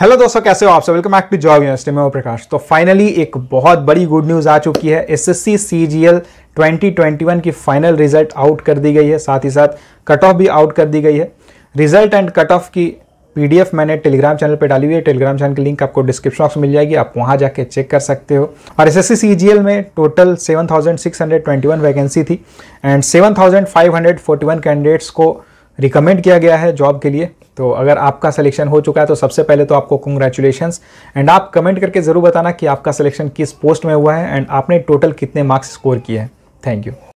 hello दोस्तों कैसे हो आप सब welcome back to job university में प्रकाश तो फाइनली एक बहुत बड़ी गुड न्यूज़ आ चुकी है एसएससी सीजीएल 2021 की फाइनल रिजल्ट आउट कर दी गई है साथ ही साथ कट ऑफ भी आउट कर दी गई है रिजल्ट एंड कट ऑफ की पीडीएफ मैंने टेलीग्राम चैनल पे डाली हुई है टेलीग्राम चैनल की लिंक आपको डिस्क्रिप्शन बॉक्स में मिल जाएगी आप वहाँ जाके चेक कर सकते हो और एस एस में टोटल 7,621 वैकेंसी थी एंड 7,541 कैंडिडेट्स को रिकमेंड किया गया है जॉब के लिए तो अगर आपका सिलेक्शन हो चुका है तो सबसे पहले तो आपको कंग्रेचुलेशन एंड आप कमेंट करके ज़रूर बताना कि आपका सिलेक्शन किस पोस्ट में हुआ है एंड आपने टोटल कितने मार्क्स स्कोर किए हैं थैंक यू